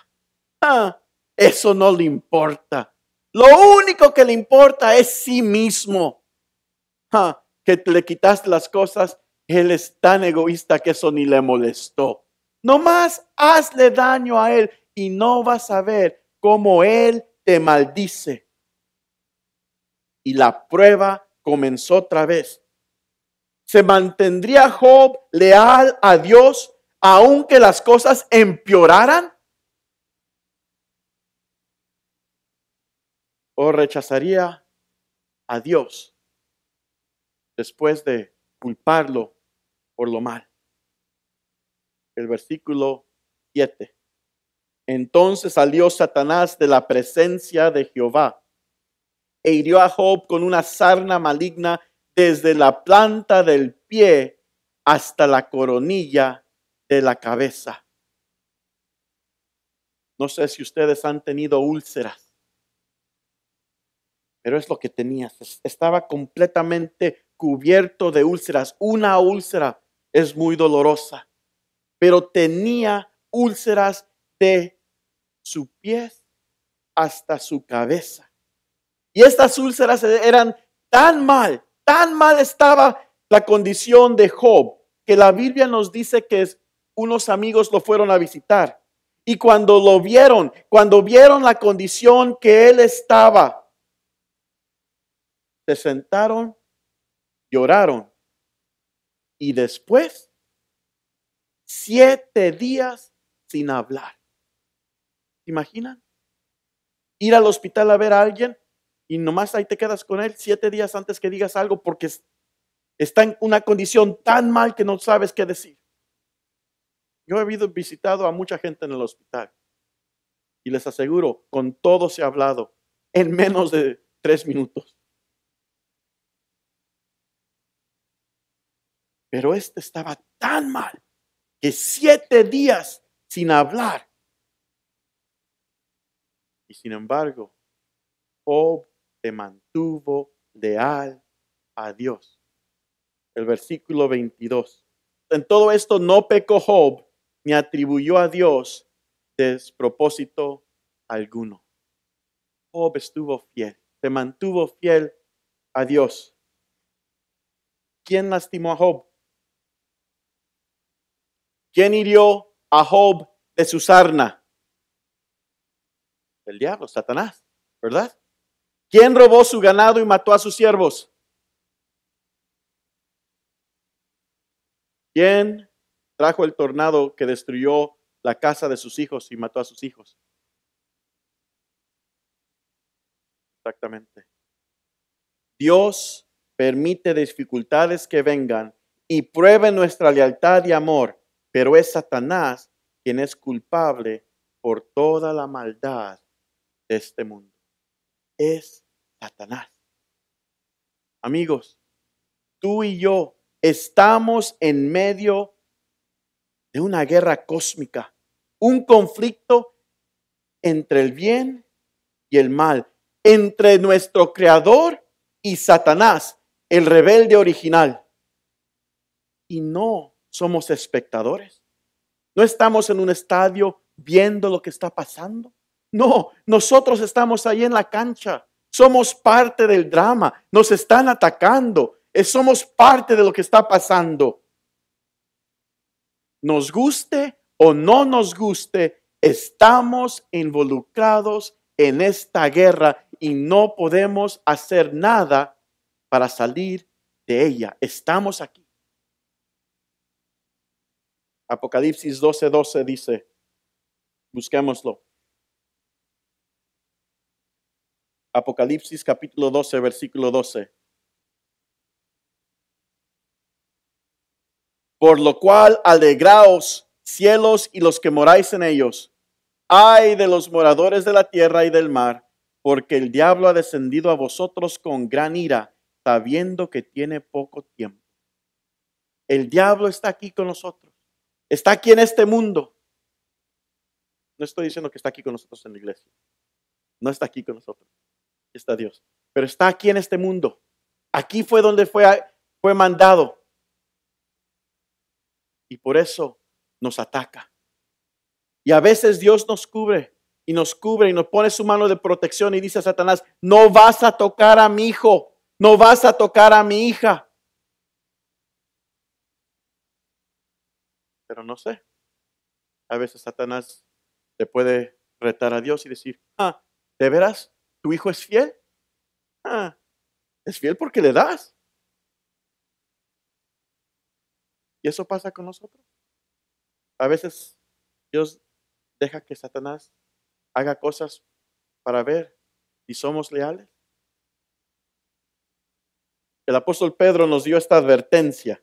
Ah, eso no le importa. Lo único que le importa es sí mismo. Ah, que le quitaste las cosas, él es tan egoísta que eso ni le molestó. más, hazle daño a él y no vas a ver cómo él te maldice. Y la prueba comenzó otra vez se mantendría Job leal a Dios aunque las cosas empeoraran? ¿O rechazaría a Dios después de culparlo por lo mal? El versículo 7. Entonces salió Satanás de la presencia de Jehová e hirió a Job con una sarna maligna desde la planta del pie hasta la coronilla de la cabeza. No sé si ustedes han tenido úlceras, pero es lo que tenía. Estaba completamente cubierto de úlceras. Una úlcera es muy dolorosa, pero tenía úlceras de su pie hasta su cabeza. Y estas úlceras eran tan mal Tan mal estaba la condición de Job que la Biblia nos dice que unos amigos lo fueron a visitar. Y cuando lo vieron, cuando vieron la condición que él estaba, se sentaron, lloraron. Y después, siete días sin hablar. ¿Imaginan? Ir al hospital a ver a alguien y nomás ahí te quedas con él siete días antes que digas algo porque está en una condición tan mal que no sabes qué decir. Yo he habido visitado a mucha gente en el hospital y les aseguro, con todo se ha hablado en menos de tres minutos. Pero este estaba tan mal que siete días sin hablar. Y sin embargo, oh mantuvo leal a Dios. El versículo 22. En todo esto no pecó Job ni atribuyó a Dios despropósito alguno. Job estuvo fiel, se mantuvo fiel a Dios. ¿Quién lastimó a Job? ¿Quién hirió a Job de sarna? El diablo, Satanás, ¿verdad? ¿Quién robó su ganado y mató a sus siervos? ¿Quién trajo el tornado que destruyó la casa de sus hijos y mató a sus hijos? Exactamente. Dios permite dificultades que vengan y pruebe nuestra lealtad y amor, pero es Satanás quien es culpable por toda la maldad de este mundo es Satanás. Amigos, tú y yo estamos en medio de una guerra cósmica, un conflicto entre el bien y el mal, entre nuestro creador y Satanás, el rebelde original. Y no somos espectadores. No estamos en un estadio viendo lo que está pasando. No, nosotros estamos ahí en la cancha. Somos parte del drama. Nos están atacando. Eh, somos parte de lo que está pasando. Nos guste o no nos guste, estamos involucrados en esta guerra y no podemos hacer nada para salir de ella. Estamos aquí. Apocalipsis 12:12 12 dice, busquémoslo. Apocalipsis capítulo 12, versículo 12. Por lo cual alegraos cielos y los que moráis en ellos. Ay de los moradores de la tierra y del mar, porque el diablo ha descendido a vosotros con gran ira, sabiendo que tiene poco tiempo. El diablo está aquí con nosotros. Está aquí en este mundo. No estoy diciendo que está aquí con nosotros en la iglesia. No está aquí con nosotros está Dios, pero está aquí en este mundo. Aquí fue donde fue, fue mandado. Y por eso nos ataca. Y a veces Dios nos cubre y nos cubre y nos pone su mano de protección y dice a Satanás, no vas a tocar a mi hijo, no vas a tocar a mi hija. Pero no sé. A veces Satanás te puede retar a Dios y decir, ah, ¿de veras? ¿Tu hijo es fiel? Ah, es fiel porque le das. Y eso pasa con nosotros. A veces Dios deja que Satanás haga cosas para ver si somos leales. El apóstol Pedro nos dio esta advertencia.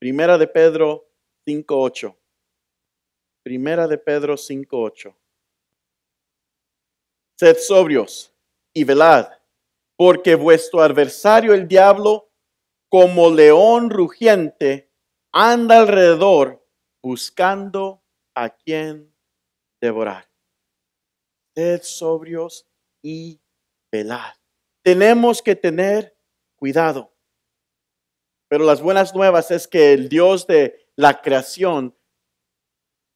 Primera de Pedro 5.8. Primera de Pedro 5.8. Sed sobrios y velad, porque vuestro adversario el diablo, como león rugiente, anda alrededor buscando a quien devorar. Sed sobrios y velad. Tenemos que tener cuidado. Pero las buenas nuevas es que el Dios de la creación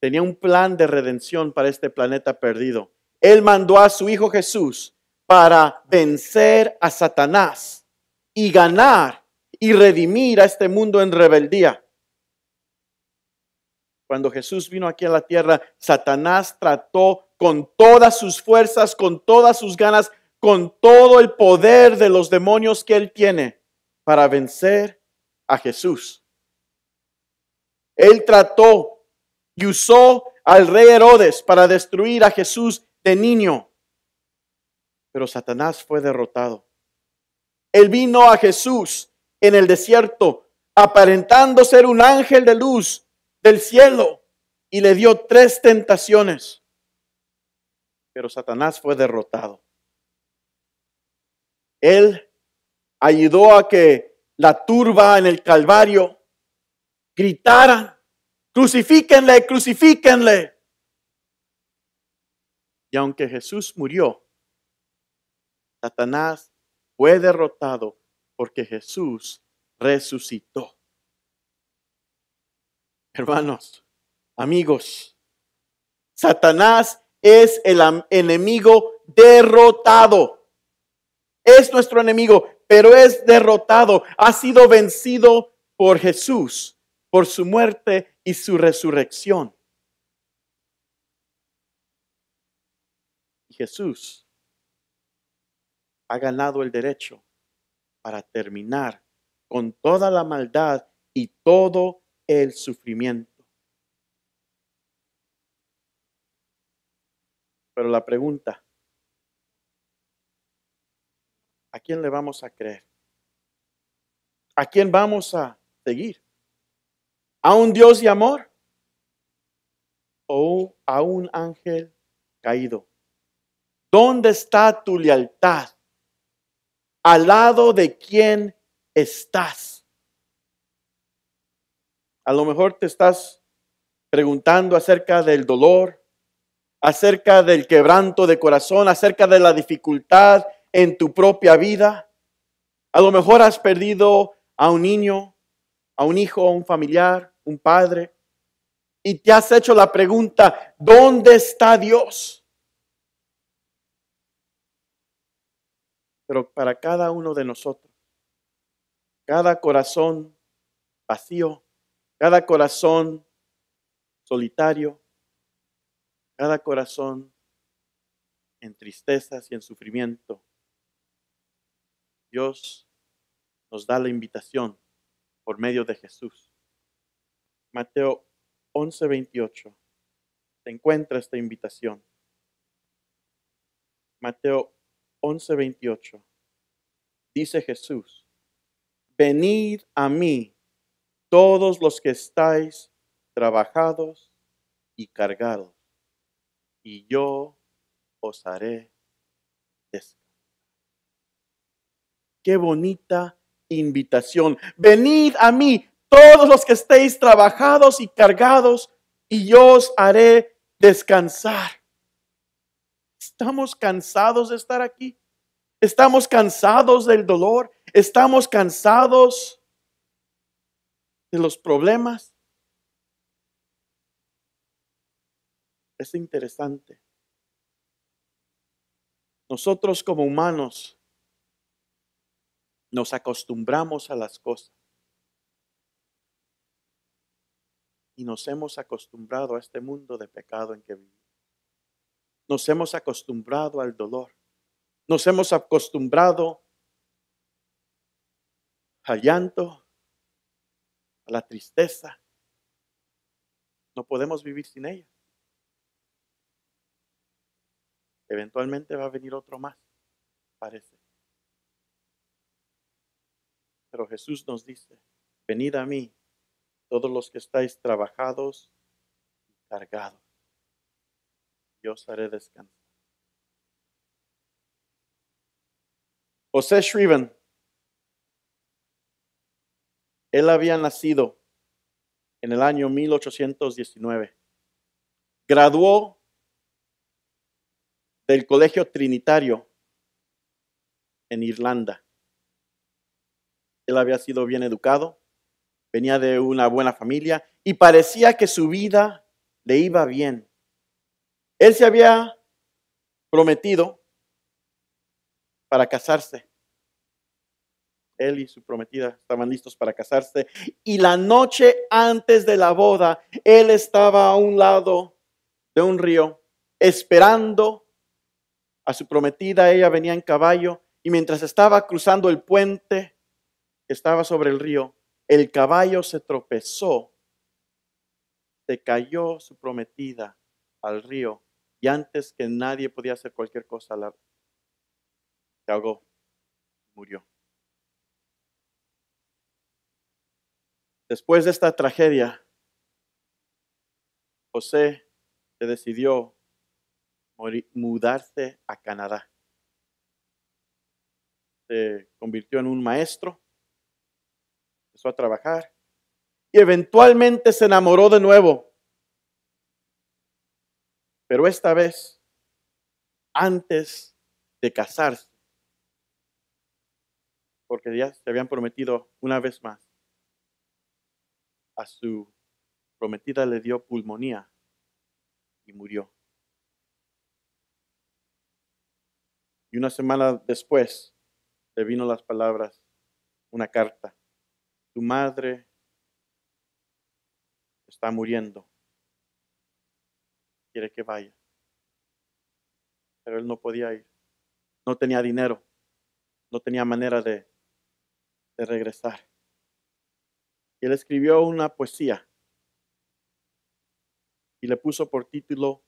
tenía un plan de redención para este planeta perdido él mandó a su Hijo Jesús para vencer a Satanás y ganar y redimir a este mundo en rebeldía. Cuando Jesús vino aquí a la tierra, Satanás trató con todas sus fuerzas, con todas sus ganas, con todo el poder de los demonios que él tiene para vencer a Jesús. Él trató y usó al rey Herodes para destruir a Jesús de niño. Pero Satanás fue derrotado. Él vino a Jesús en el desierto, aparentando ser un ángel de luz del cielo, y le dio tres tentaciones. Pero Satanás fue derrotado. Él ayudó a que la turba en el Calvario gritara, crucifíquenle, crucifíquenle. Y aunque Jesús murió, Satanás fue derrotado porque Jesús resucitó. Hermanos, amigos, Satanás es el enemigo derrotado. Es nuestro enemigo, pero es derrotado. Ha sido vencido por Jesús, por su muerte y su resurrección. Jesús ha ganado el derecho para terminar con toda la maldad y todo el sufrimiento. Pero la pregunta, ¿a quién le vamos a creer? ¿A quién vamos a seguir? ¿A un Dios de amor? ¿O a un ángel caído? ¿Dónde está tu lealtad? ¿Al lado de quién estás? A lo mejor te estás preguntando acerca del dolor, acerca del quebranto de corazón, acerca de la dificultad en tu propia vida. A lo mejor has perdido a un niño, a un hijo, a un familiar, un padre, y te has hecho la pregunta, ¿dónde está Dios? pero para cada uno de nosotros. Cada corazón vacío, cada corazón solitario, cada corazón en tristezas y en sufrimiento. Dios nos da la invitación por medio de Jesús. Mateo 11:28. Se encuentra esta invitación. Mateo 11:28. Dice Jesús, venid a mí todos los que estáis trabajados y cargados, y yo os haré descansar. Qué bonita invitación. Venid a mí todos los que estéis trabajados y cargados, y yo os haré descansar. Estamos cansados de estar aquí. Estamos cansados del dolor. Estamos cansados de los problemas. Es interesante. Nosotros como humanos nos acostumbramos a las cosas. Y nos hemos acostumbrado a este mundo de pecado en que vivimos. Nos hemos acostumbrado al dolor. Nos hemos acostumbrado al llanto, a la tristeza. No podemos vivir sin ella. Eventualmente va a venir otro más, parece. Pero Jesús nos dice, venid a mí, todos los que estáis trabajados y cargados yo os haré José Shriven, él había nacido en el año 1819. Graduó del Colegio Trinitario en Irlanda. Él había sido bien educado, venía de una buena familia y parecía que su vida le iba bien. Él se había prometido para casarse. Él y su prometida estaban listos para casarse. Y la noche antes de la boda, él estaba a un lado de un río esperando a su prometida. Ella venía en caballo y mientras estaba cruzando el puente que estaba sobre el río, el caballo se tropezó, se cayó su prometida al río y antes que nadie podía hacer cualquier cosa, la, se ahogó, murió. Después de esta tragedia, José se decidió mudarse a Canadá. Se convirtió en un maestro, empezó a trabajar y eventualmente se enamoró de nuevo pero esta vez, antes de casarse, porque ya se habían prometido una vez más, a su prometida le dio pulmonía y murió. Y una semana después le vino las palabras, una carta, tu madre está muriendo quiere que vaya. Pero él no podía ir. No tenía dinero. No tenía manera de, regresar. Y él escribió una poesía y le puso por título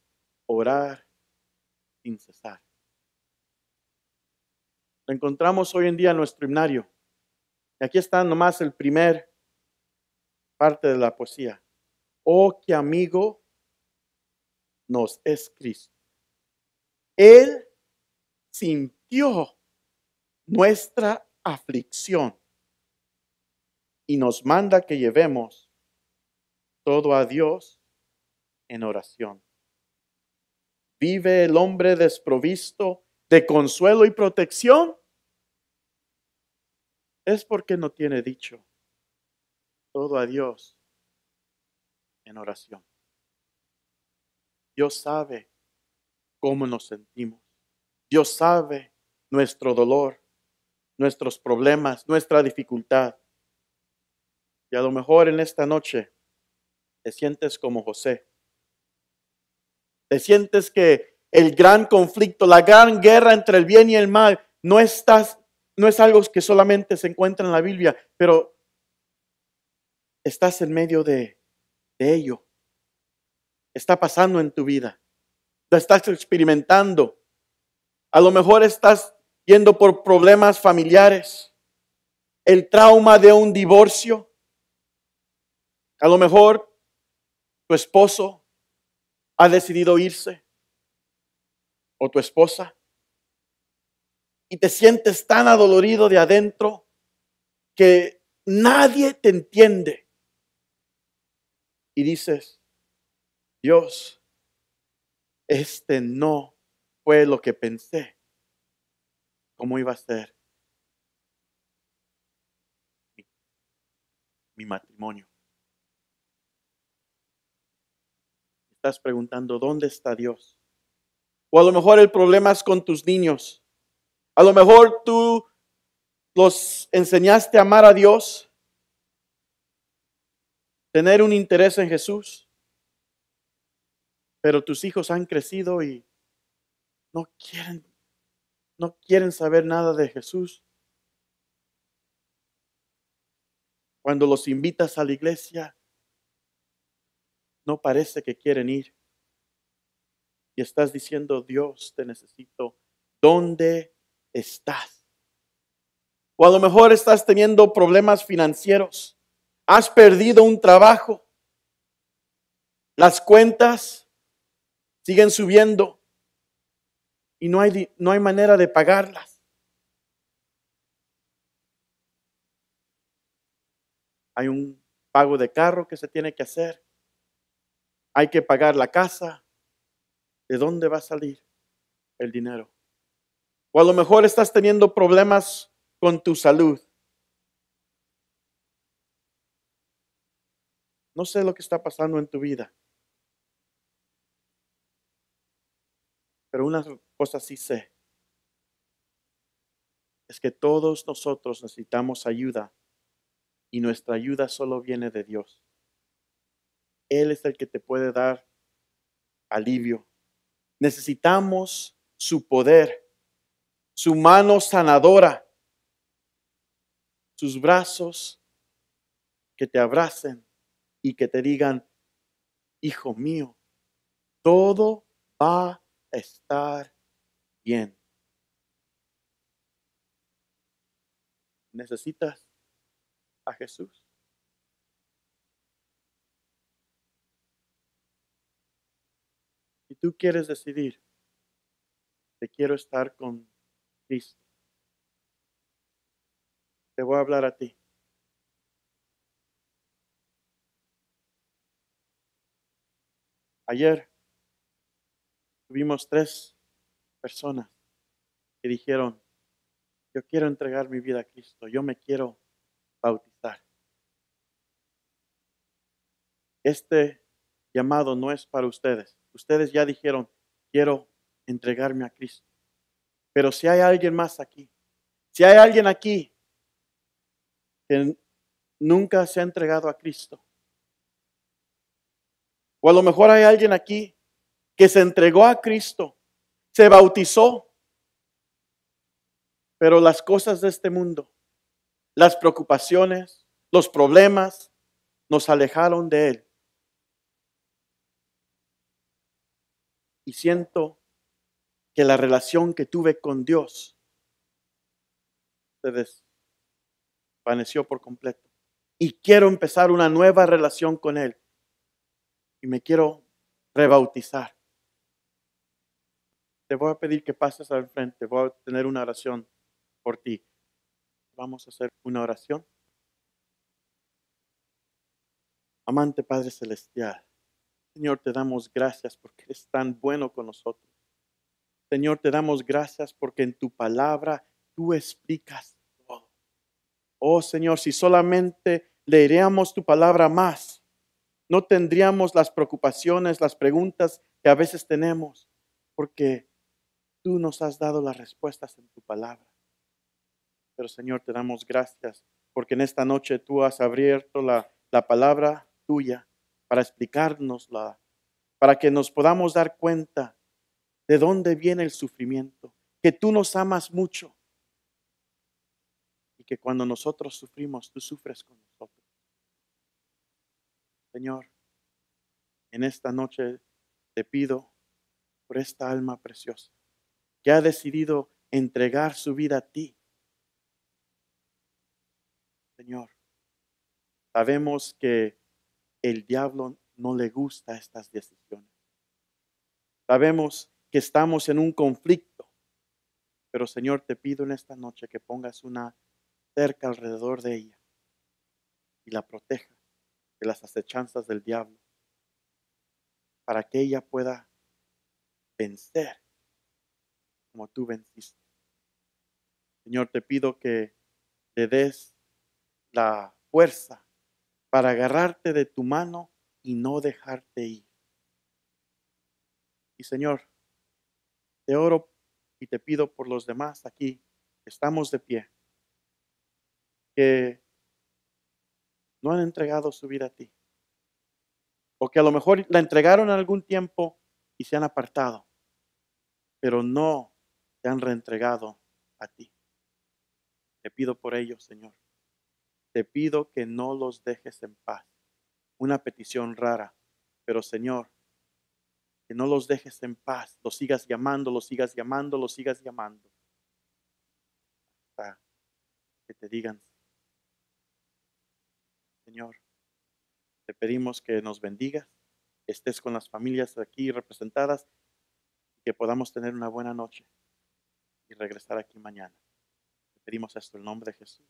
Orar sin cesar. Lo encontramos hoy en día en nuestro himnario. Y aquí está nomás el primer parte de la poesía. Oh, qué amigo nos es Cristo. Él sintió nuestra aflicción y nos manda que llevemos todo a Dios en oración. ¿Vive el hombre desprovisto de consuelo y protección? Es porque no tiene dicho todo a Dios en oración. Dios sabe cómo nos sentimos. Dios sabe nuestro dolor, nuestros problemas, nuestra dificultad. Y a lo mejor en esta noche te sientes como José. Te sientes que el gran conflicto, la gran guerra entre el bien y el mal, no, estás, no es algo que solamente se encuentra en la Biblia, pero estás en medio de, de ello está pasando en tu vida. La estás experimentando. A lo mejor estás yendo por problemas familiares, el trauma de un divorcio. A lo mejor tu esposo ha decidido irse o tu esposa y te sientes tan adolorido de adentro que nadie te entiende. Y dices, Dios, este no fue lo que pensé. ¿Cómo iba a ser mi, matrimonio? Estás preguntando, ¿dónde está Dios? O a lo mejor el problema es con tus niños. A lo mejor tú los enseñaste a amar a Dios, tener un interés en Jesús pero tus hijos han crecido y no quieren, no quieren saber nada de Jesús. Cuando los invitas a la iglesia, no parece que quieren ir. Y estás diciendo, Dios, te necesito. ¿Dónde estás? O a lo mejor estás teniendo problemas financieros. Has perdido un trabajo. Las cuentas siguen subiendo y no hay, no hay manera de pagarlas. Hay un pago de carro que se tiene que hacer. Hay que pagar la casa. ¿De dónde va a salir el dinero? O a lo mejor estás teniendo problemas con tu salud. No sé lo que está pasando en tu vida. Pero una cosa sí sé, es que todos nosotros necesitamos ayuda y nuestra ayuda solo viene de Dios. Él es el que te puede dar alivio. Necesitamos su poder, su mano sanadora, sus brazos que te abracen y que te digan, hijo mío, todo va estar bien. ¿Necesitas a Jesús? Si tú quieres decidir, te quiero estar con Cristo. Te voy a hablar a ti. Ayer vimos tres personas que dijeron, yo quiero entregar mi vida a Cristo, yo me quiero bautizar. Este llamado no es para ustedes. Ustedes ya dijeron, quiero entregarme a Cristo. Pero si hay alguien más aquí, si hay alguien aquí que nunca se ha entregado a Cristo, o a lo mejor hay alguien aquí que se entregó a Cristo, se bautizó, pero las cosas de este mundo, las preocupaciones, los problemas, nos alejaron de Él. Y siento que la relación que tuve con Dios se desvaneció por completo. Y quiero empezar una nueva relación con Él. Y me quiero rebautizar. Te voy a pedir que pases al frente. Voy a tener una oración por ti. Vamos a hacer una oración. Amante Padre Celestial, Señor, te damos gracias porque eres tan bueno con nosotros. Señor, te damos gracias porque en tu palabra tú explicas todo. Oh Señor, si solamente leeríamos tu palabra más, no tendríamos las preocupaciones, las preguntas que a veces tenemos, porque Tú nos has dado las respuestas en tu palabra. Pero Señor, te damos gracias porque en esta noche tú has abierto la, la palabra tuya para explicárnosla, para que nos podamos dar cuenta de dónde viene el sufrimiento, que tú nos amas mucho y que cuando nosotros sufrimos, tú sufres con nosotros. Señor, en esta noche te pido por esta alma preciosa que ha decidido entregar su vida a ti. Señor, sabemos que el diablo no le gusta estas decisiones. Sabemos que estamos en un conflicto, pero Señor, te pido en esta noche que pongas una cerca alrededor de ella y la proteja de las acechanzas del diablo para que ella pueda vencer como tú venciste. Señor, te pido que Te des la fuerza para agarrarte de tu mano y no dejarte ir. Y Señor, te oro y te pido por los demás aquí, que estamos de pie, que no han entregado su vida a ti, o que a lo mejor la entregaron en algún tiempo y se han apartado, pero no han reentregado a ti. Te pido por ellos, Señor. Te pido que no los dejes en paz. Una petición rara, pero Señor, que no los dejes en paz, los sigas llamando, los sigas llamando, lo sigas llamando. que te digan, Señor, te pedimos que nos bendigas, estés con las familias aquí representadas y que podamos tener una buena noche y regresar aquí mañana. Te pedimos esto en el nombre de Jesús.